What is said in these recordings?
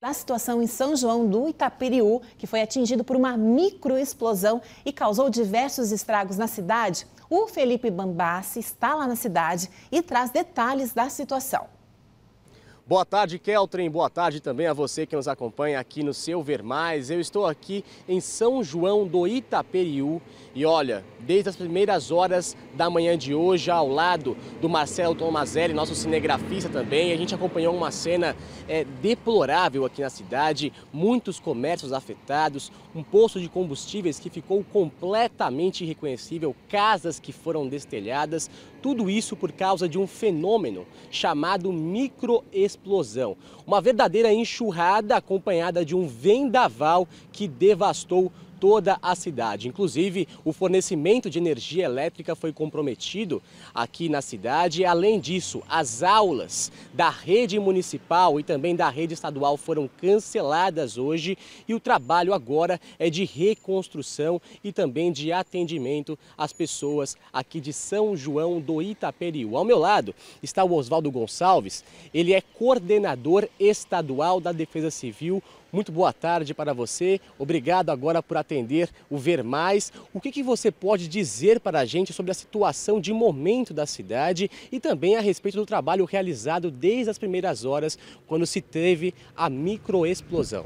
da situação em São João do Itapiriú, que foi atingido por uma microexplosão e causou diversos estragos na cidade, o Felipe Bambassi está lá na cidade e traz detalhes da situação. Boa tarde, Keltrin. Boa tarde também a você que nos acompanha aqui no seu Ver Mais. Eu estou aqui em São João do Itaperiú e olha, desde as primeiras horas da manhã de hoje, ao lado do Marcelo Tomazelli, nosso cinegrafista também, a gente acompanhou uma cena é, deplorável aqui na cidade, muitos comércios afetados, um posto de combustíveis que ficou completamente irreconhecível, casas que foram destelhadas, tudo isso por causa de um fenômeno chamado microexplosão, uma verdadeira enxurrada acompanhada de um vendaval que devastou toda a cidade. Inclusive, o fornecimento de energia elétrica foi comprometido aqui na cidade. Além disso, as aulas da rede municipal e também da rede estadual foram canceladas hoje e o trabalho agora é de reconstrução e também de atendimento às pessoas aqui de São João do Itaperiú. Ao meu lado está o Oswaldo Gonçalves, ele é coordenador estadual da Defesa Civil muito boa tarde para você. Obrigado agora por atender o Ver Mais. O que, que você pode dizer para a gente sobre a situação de momento da cidade e também a respeito do trabalho realizado desde as primeiras horas, quando se teve a microexplosão?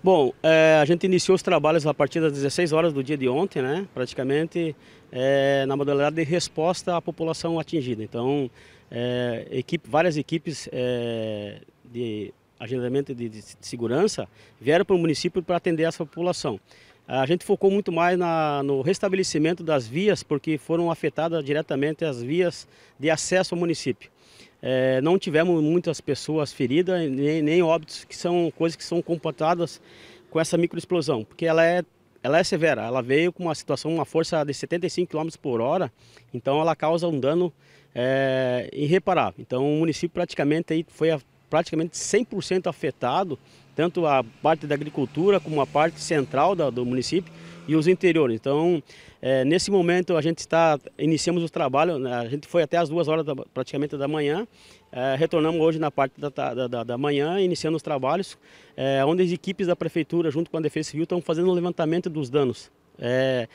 Bom, é, a gente iniciou os trabalhos a partir das 16 horas do dia de ontem, né? praticamente é, na modalidade de resposta à população atingida. Então, é, equipe, várias equipes é, de agendamento de, de segurança, vieram para o município para atender essa população. A gente focou muito mais na, no restabelecimento das vias, porque foram afetadas diretamente as vias de acesso ao município. É, não tivemos muitas pessoas feridas, nem, nem óbitos, que são coisas que são comportadas com essa microexplosão, porque ela é, ela é severa, ela veio com uma situação, uma força de 75 km por hora, então ela causa um dano é, irreparável. Então o município praticamente aí foi a, praticamente 100% afetado, tanto a parte da agricultura como a parte central da, do município e os interiores. Então, é, nesse momento a gente está, iniciamos o trabalho, né, a gente foi até as duas horas da, praticamente da manhã, é, retornamos hoje na parte da, da, da manhã, iniciando os trabalhos, é, onde as equipes da prefeitura junto com a Defesa Civil estão fazendo o levantamento dos danos. É,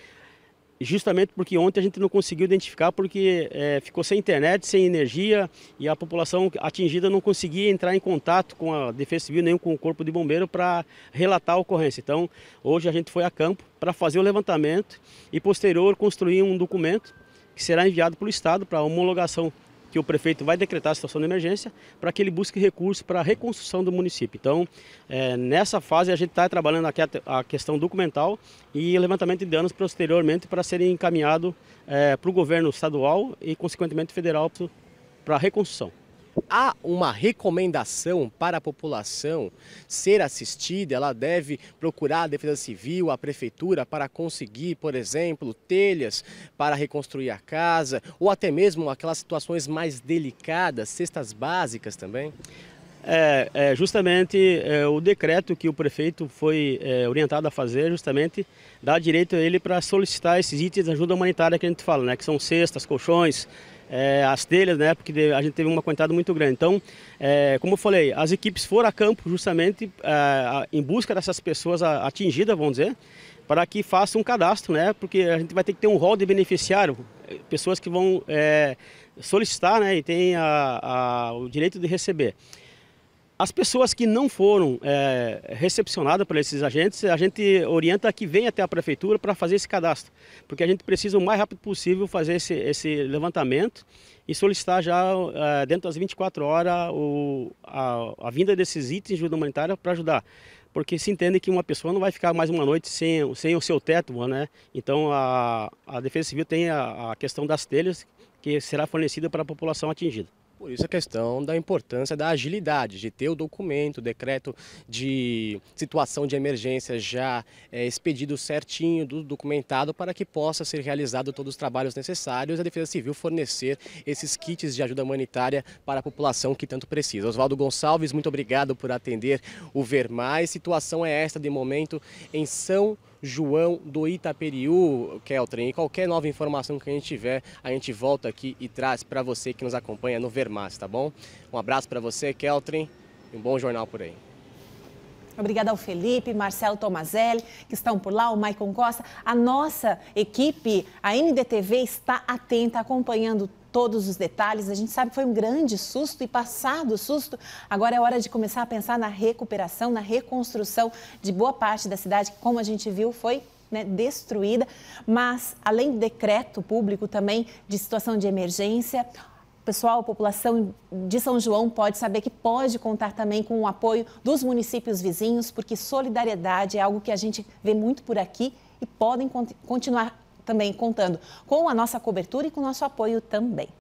justamente porque ontem a gente não conseguiu identificar porque é, ficou sem internet, sem energia e a população atingida não conseguia entrar em contato com a Defesa Civil nem com o Corpo de Bombeiro para relatar a ocorrência. Então, hoje a gente foi a campo para fazer o levantamento e posterior construir um documento que será enviado para o Estado para homologação que o prefeito vai decretar a situação de emergência para que ele busque recursos para a reconstrução do município. Então, é, nessa fase a gente está trabalhando aqui a, a, questão documental e levantamento de danos posteriormente para serem encaminhado é, para o governo estadual e, consequentemente, federal para a reconstrução há uma recomendação para a população ser assistida, ela deve procurar a Defesa Civil, a Prefeitura, para conseguir, por exemplo, telhas para reconstruir a casa, ou até mesmo aquelas situações mais delicadas, cestas básicas também? É, é justamente é, o decreto que o prefeito foi é, orientado a fazer, justamente dá direito a ele para solicitar esses itens de ajuda humanitária que a gente fala, né, que são cestas, colchões, é, as telhas, né, porque a gente teve uma quantidade muito grande. Então, é, como eu falei, as equipes foram a campo justamente é, em busca dessas pessoas atingidas, vamos dizer, para que façam um cadastro, né, porque a gente vai ter que ter um rol de beneficiário, pessoas que vão é, solicitar né, e têm a, a, o direito de receber. As pessoas que não foram é, recepcionadas por esses agentes, a gente orienta que venha até a prefeitura para fazer esse cadastro, porque a gente precisa o mais rápido possível fazer esse, esse levantamento e solicitar já é, dentro das 24 horas o, a, a, vinda desses itens de ajuda humanitária para ajudar. Porque se entende que uma pessoa não vai ficar mais uma noite sem, sem o seu teto, né? Então a, a Defesa Civil tem a, a questão das telhas que será fornecida para a população atingida. Por isso a questão da importância da agilidade, de ter o documento, o decreto de situação de emergência já é, expedido certinho, documentado, para que possa ser realizado todos os trabalhos necessários e a Defesa Civil fornecer esses kits de ajuda humanitária para a população que tanto precisa. Oswaldo Gonçalves, muito obrigado por atender o Ver Mais. Situação é esta de momento em São Paulo. João do Itaperiú, Keltren. E qualquer nova informação que a gente tiver, a gente volta aqui e traz para você que nos acompanha no Vermas, tá bom? Um abraço para você, Keltren, e um bom jornal por aí. Obrigada ao Felipe, Marcelo Tomazelli, que estão por lá, o Maicon Costa. A nossa equipe, a NDTV, está atenta, acompanhando todos os detalhes. A gente sabe que foi um grande susto e passado o susto, agora é hora de começar a pensar na recuperação, na reconstrução de boa parte da cidade, que, como a gente viu, foi né, destruída. Mas, além do decreto público também de situação de emergência, pessoal, a população de São João pode saber que pode contar também com o apoio dos municípios vizinhos, porque solidariedade é algo que a gente vê muito por aqui e podem continuar também contando com a nossa cobertura e com o nosso apoio também.